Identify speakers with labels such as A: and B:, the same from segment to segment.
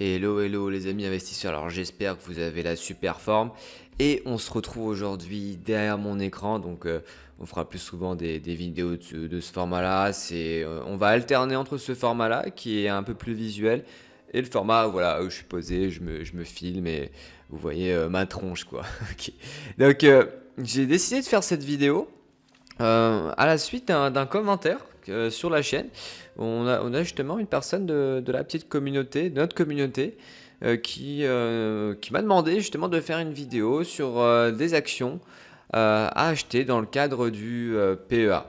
A: Hello, hello les amis investisseurs. Alors j'espère que vous avez la super forme. Et on se retrouve aujourd'hui derrière mon écran. Donc euh, on fera plus souvent des, vidéos de, ce format-là. Euh, on va alterner entre ce format-là qui est un peu plus visuel et le format voilà où je suis posé, je me, filme et vous voyez euh, ma tronche quoi. Donc j'ai décidé de faire cette vidéo a euh, à la suite d'un commentaire euh, sur la chaîne, on a, justement une personne de, la petite communauté, de notre communauté, euh, qui, m'a demandé justement de faire une vidéo sur des actions à acheter dans le cadre du PEA.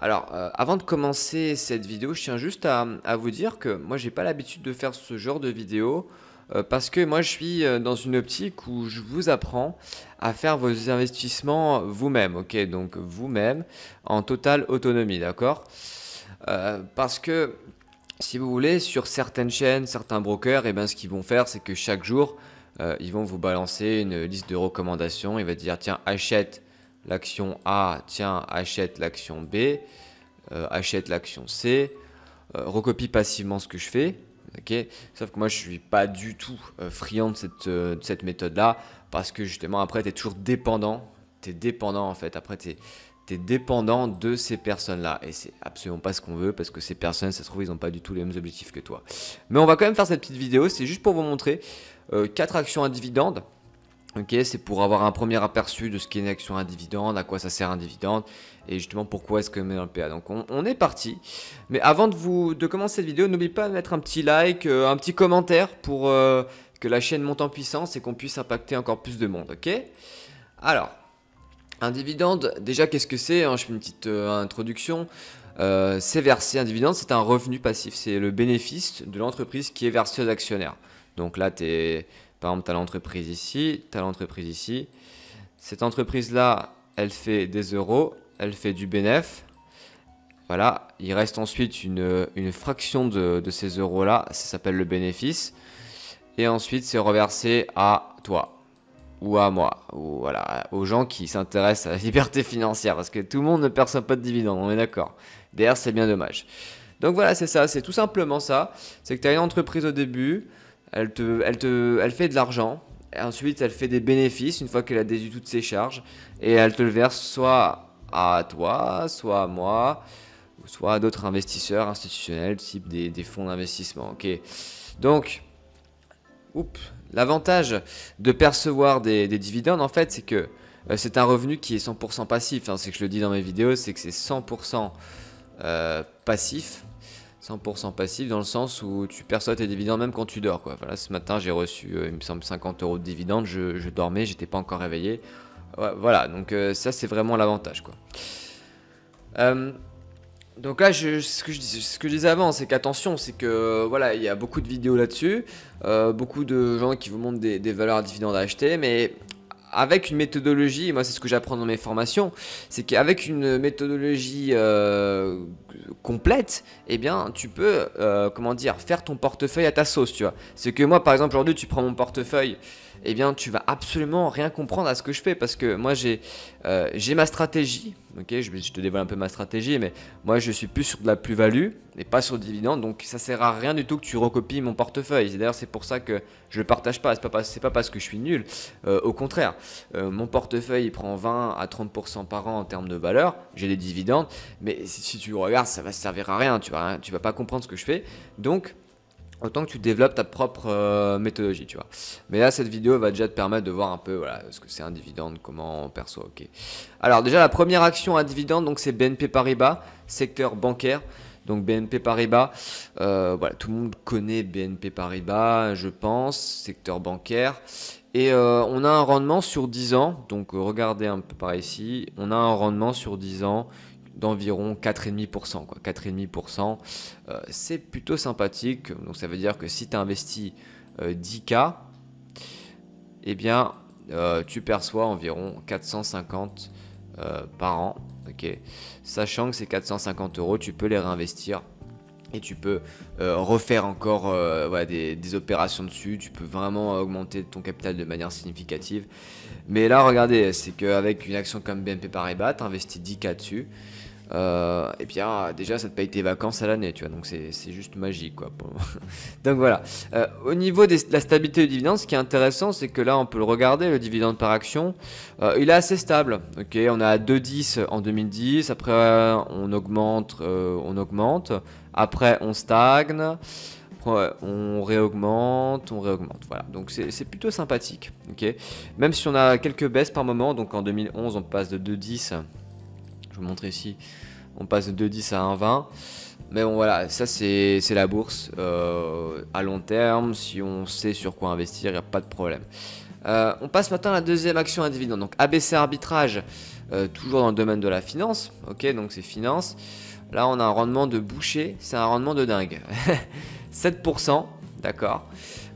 A: Alors, avant de commencer cette vidéo, je tiens juste à, vous dire que moi, j'ai pas l'habitude de faire ce genre de vidéo. Euh, parce que moi je suis euh, dans une optique où je vous apprends à faire vos investissements vous-même, ok Donc vous-même en totale autonomie, d'accord euh, Parce que si vous voulez, sur certaines chaînes, certains brokers, et eh ben, ce qu'ils vont faire, c'est que chaque jour, ils vont vous balancer une liste de recommandations. Il va dire tiens, achète l'action A, tiens, achète l'action B, achète l'action C, recopie passivement ce que je fais. Sauf que moi, je suis pas du tout euh, friand euh, de cette, méthode-là, parce que justement, après, tu es toujours dépendant. Tu es dépendant, en fait. Après, tu es, dépendant de ces personnes-là. Et c'est absolument pas ce qu'on veut, parce que ces personnes, ça se trouve, ils n'ont pas du tout les mêmes objectifs que toi. Mais on va quand même faire cette petite vidéo, c'est juste pour vous montrer 4 euh, actions à dividendes Ok, c'est pour avoir un premier aperçu de ce qu'est une action à dividende, à quoi ça sert un dividende, et justement pourquoi est-ce que met dans le PA. Donc on, est parti. Mais avant de vous de commencer cette vidéo, n'oubliez pas de mettre un petit like, euh, un petit commentaire pour euh, que la chaîne monte en puissance et qu'on puisse impacter encore plus de monde. Ok Alors, un dividende, déjà qu'est-ce que c'est hein, Je fais une petite euh, introduction. c'est versé un dividende, c'est un revenu passif, c'est le bénéfice de l'entreprise qui est versé aux actionnaires. Donc là, tu es par exemple, tu as l'entreprise ici, tu as l'entreprise ici. Cette entreprise-là, elle fait des euros, elle fait du bénéfice. Voilà, il reste ensuite une, fraction de, de ces euros-là, ça s'appelle le bénéfice. Et ensuite, c'est reversé à toi ou à moi, ou voilà, aux gens qui s'intéressent à la liberté financière, parce que tout le monde ne perçoit pas de dividendes, on est d'accord. D'ailleurs, c'est bien dommage. Donc voilà, c'est ça, c'est tout simplement ça. C'est que tu as une entreprise au début, elle, te, elle, fait de l'argent, ensuite elle fait des bénéfices une fois qu'elle a déduit toutes ses charges, et elle te le verse soit à toi, soit à moi, soit à d'autres investisseurs institutionnels, type des, fonds d'investissement. Ok, donc, l'avantage de percevoir des, dividendes, en fait, c'est que euh, c'est un revenu qui est 100% passif. C'est hein, c'est que je le dis dans mes vidéos, c'est que c'est 100% euh, passif. 100% passif dans le sens où tu perçois tes dividendes même quand tu dors. Quoi. Voilà, ce matin, j'ai reçu, euh, il me semble, 50 euros de dividendes. Je, je dormais, j'étais pas encore réveillé. voilà, donc euh, ça, c'est vraiment l'avantage. quoi. Euh, donc là, ce, que je, ce, que je, disais avant, c'est qu'attention, c'est que voilà, il y a beaucoup de vidéos là-dessus, beaucoup de gens qui vous montrent des, des valeurs à dividendes à acheter, mais avec une méthodologie, moi c'est ce que j'apprends dans mes formations, c'est qu'avec une méthodologie euh, complète, eh bien tu peux, euh, comment dire, faire ton portefeuille à ta sauce, tu vois. C'est que moi par exemple aujourd'hui tu prends mon portefeuille, eh bien tu vas absolument rien comprendre à ce que je fais parce que moi j'ai euh, ma stratégie, ok, je, je, te dévoile un peu ma stratégie, mais moi je suis plus sur de la plus-value et pas sur le dividende, donc ça sert à rien du tout que tu recopies mon portefeuille. D'ailleurs c'est pour ça que je le partage pas, c'est pas, pas parce que je suis nul, euh, au contraire, euh, mon portefeuille il prend 20 à 30% par an en termes de valeur, j'ai des dividendes, mais si, tu regardes ça va servir à rien, tu vas, tu vas pas comprendre ce que je fais, donc autant que tu développes ta propre euh, méthodologie, tu vois. Mais là, cette vidéo va déjà te permettre de voir un peu, voilà, ce que c'est un dividende, comment on perçoit, ok. Alors déjà, la première action à dividende, donc c'est BNP Paribas, secteur bancaire. Donc BNP Paribas, euh, voilà, tout le monde connaît BNP Paribas, je pense, secteur bancaire. Et euh, on a un rendement sur 10 ans, donc regardez un peu par ici, on a un rendement sur 10 ans d'environ 4,5%. 4,5%, cent euh, c'est plutôt sympathique. Donc ça veut dire que si tu investis 10K, euh, eh bien, euh, tu perçois environ 450 par an. ok Sachant que ces 450 euros, tu peux les réinvestir et tu peux refaire encore des, opérations dessus, tu peux vraiment augmenter ton capital de manière significative. Mais là, regardez, c'est qu'avec une action comme BNP Paribas, tu investis 10K dessus, euh, et bien ah, déjà ça te paye tes vacances à l'année, tu vois, donc c'est juste magique quoi. donc voilà. Euh, au niveau de la stabilité du dividende, ce qui est intéressant, c'est que là on peut le regarder, le dividende par action, euh, il est assez stable. Ok, on a 2,10 en 2010, après on augmente, on augmente, après on stagne. on réaugmente, on réaugmente. Voilà, donc c'est plutôt sympathique. ok Même si on a quelques baisses par moment, donc en 2011 on passe de 2,10 montrer ici, on passe de 2,10 à 1,20. Mais bon voilà, ça c'est la bourse. Euh, à long terme, si on sait sur quoi investir, il n'y a pas de problème. Euh, on passe maintenant à la deuxième action à dividende. Donc ABC arbitrage, euh, toujours dans le domaine de la finance. Ok, donc c'est finance. Là on a un rendement de boucher, c'est un rendement de dingue. 7%, d'accord.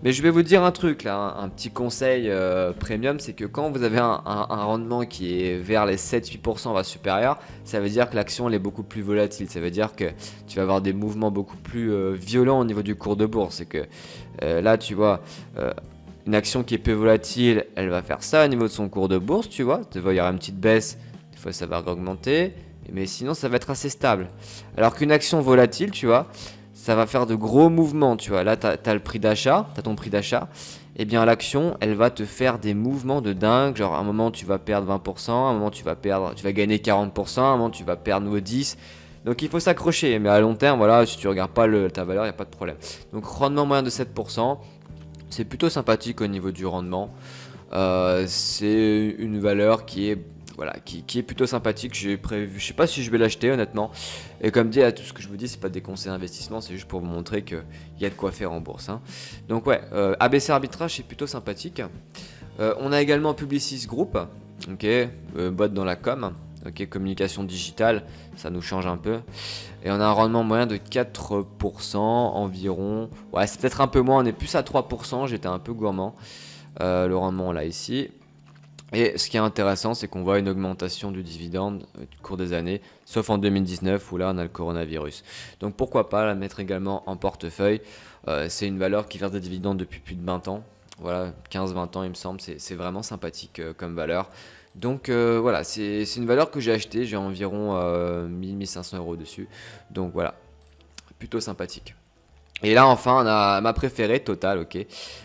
A: Mais je vais vous dire un truc là, un, petit conseil euh, premium, c'est que quand vous avez un, rendement qui est vers les 7-8% va supérieur, ça veut dire que l'action elle est beaucoup plus volatile. Ça veut dire que tu vas avoir des mouvements beaucoup plus euh, violents au niveau du cours de bourse. C'est que euh, là, tu vois, une action qui est peu volatile, elle va faire ça au niveau de son cours de bourse, tu vois. Tu il y avoir une petite baisse, des fois ça va augmenter, mais sinon ça va être assez stable. Alors qu'une action volatile, tu vois ça va faire de gros mouvements, tu vois. Là, tu as, le prix d'achat, tu as ton prix d'achat. Et eh bien, l'action, elle va te faire des mouvements de dingue. Genre, à un moment, tu vas perdre 20%, à un moment, tu vas, perdre, tu vas gagner 40%, à un moment, tu vas perdre nos 10%. Donc, il faut s'accrocher. Mais à long terme, voilà, si tu regardes pas ta valeur, il n'y a pas de problème. Donc, rendement moyen de 7%, c'est plutôt sympathique au niveau du rendement. Euh, c'est une valeur qui est voilà, qui, est plutôt sympathique. J'ai prévu, je sais pas si je vais l'acheter honnêtement. Et comme dit, tout ce que je vous dis, c'est pas des conseils d'investissement, c'est juste pour vous montrer qu'il y a de quoi faire en bourse. Hein. Donc ouais, euh, ABC Arbitrage, est plutôt sympathique. Euh, on a également Publicis Group, ok, euh, boîte dans la com, ok, communication digitale, ça nous change un peu. Et on a un rendement moyen de 4% environ. Ouais, c'est peut-être un peu moins, on est plus à 3%, j'étais un peu gourmand. le rendement là ici. Et ce qui est intéressant, c'est qu'on voit une augmentation du dividende euh, au cours des années, sauf en 2019 où là on a le coronavirus. Donc pourquoi pas la mettre également en portefeuille euh, C'est une valeur qui verse des dividendes depuis plus de 20 ans. Voilà, 15-20 ans il me semble, c'est vraiment sympathique euh, comme valeur. Donc voilà, c'est une valeur que j'ai achetée, j'ai environ 1000-1500 euros dessus. Donc voilà, plutôt sympathique. Et là enfin on a ma préférée Total, ok.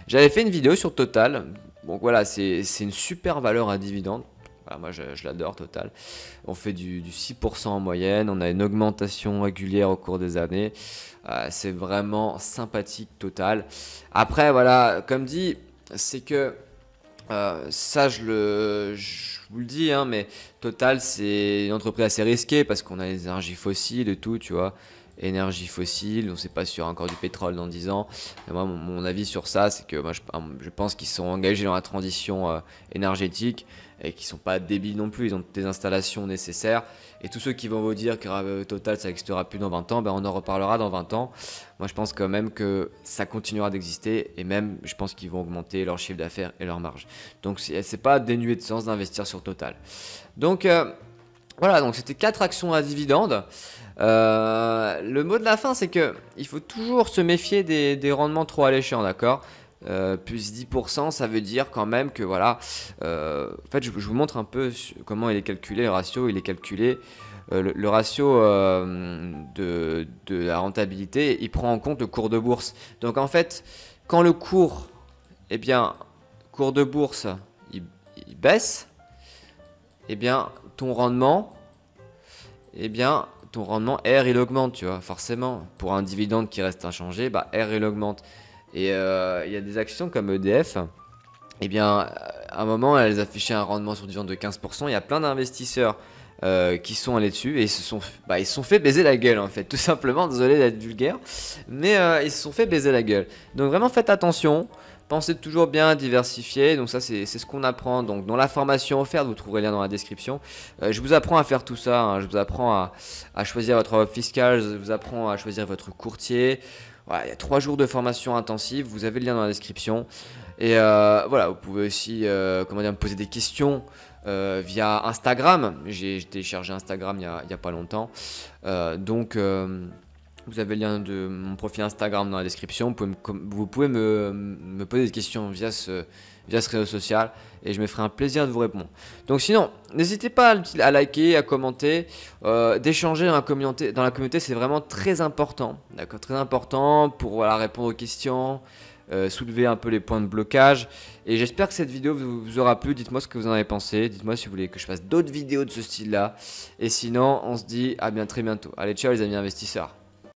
A: J'avais fait une vidéo sur Total donc voilà, c'est une super valeur à dividende. moi, je, l'adore, Total. On fait du, 6% en moyenne. On a une augmentation régulière au cours des années. Euh, c'est vraiment sympathique, Total. Après, voilà, comme dit, c'est que euh, ça, je, le, vous le dis, hein, mais Total, c'est une entreprise assez risquée parce qu'on a les énergies fossiles et tout, tu vois énergie fossile, on ne sait pas s'il y aura encore du pétrole dans 10 ans. moi, mon, avis sur ça, c'est que moi, je, pense qu'ils sont engagés dans la transition euh, énergétique et qu'ils ne sont pas débiles non plus, ils ont des installations nécessaires. Et tous ceux qui vont vous dire que ah, euh, Total, ça n'existera plus dans 20 ans, ben, on en reparlera dans 20 ans. Moi, je pense quand même que ça continuera d'exister et même, je pense qu'ils vont augmenter leur chiffre d'affaires et leur marge. Donc, c'est pas dénué de sens d'investir sur Total. Donc, euh, voilà, donc c'était quatre actions à dividendes. Euh, le mot de la fin, c'est que il faut toujours se méfier des, rendements trop alléchants, d'accord euh, plus 10%, ça veut dire quand même que voilà. Euh, en fait, je, vous montre un peu comment il est calculé le ratio. Il est calculé le, ratio de, la rentabilité. Il prend en compte le cours de bourse. Donc en fait, quand le cours, eh bien, cours de bourse, il baisse, eh bien, ton rendement, eh bien, ton rendement R il augmente, tu vois, forcément. Pour un dividende qui reste inchangé, bah R il augmente. Et euh, il y a des actions comme EDF, eh bien, à un moment, elles affichaient un rendement sur dividende de 15%. Il y a plein d'investisseurs euh, qui sont allés dessus et ils se sont, bah, ils se sont fait baiser la gueule en fait, tout simplement, désolé d'être vulgaire, mais euh, ils se sont fait baiser la gueule. Donc vraiment faites attention, pensez toujours bien à diversifier, donc ça c'est ce qu'on apprend, donc dans la formation offerte, vous trouverez le lien dans la description, euh, je vous apprends à faire tout ça, hein. je vous apprends à, à choisir votre fiscal. je vous apprends à choisir votre courtier, voilà, il y a trois jours de formation intensive, vous avez le lien dans la description. Et voilà, vous pouvez aussi comment dire, me poser des questions euh, via Instagram. J'ai téléchargé Instagram il n'y a, pas longtemps. Euh, donc, euh, vous avez le lien de mon profil Instagram dans la description. Vous pouvez me, me, poser des questions via ce, via ce réseau social et je me ferai un plaisir de vous répondre. Donc, sinon, n'hésitez pas à, liker, à commenter, d'échanger dans la communauté. Dans la communauté, c'est vraiment très important. D'accord Très important pour voilà, répondre aux questions. Euh, soulever un peu les points de blocage. Et j'espère que cette vidéo vous, aura plu. Dites-moi ce que vous en avez pensé. Dites-moi si vous voulez que je fasse d'autres vidéos de ce style-là. Et sinon, on se dit à bien très bientôt. Allez, ciao les amis investisseurs.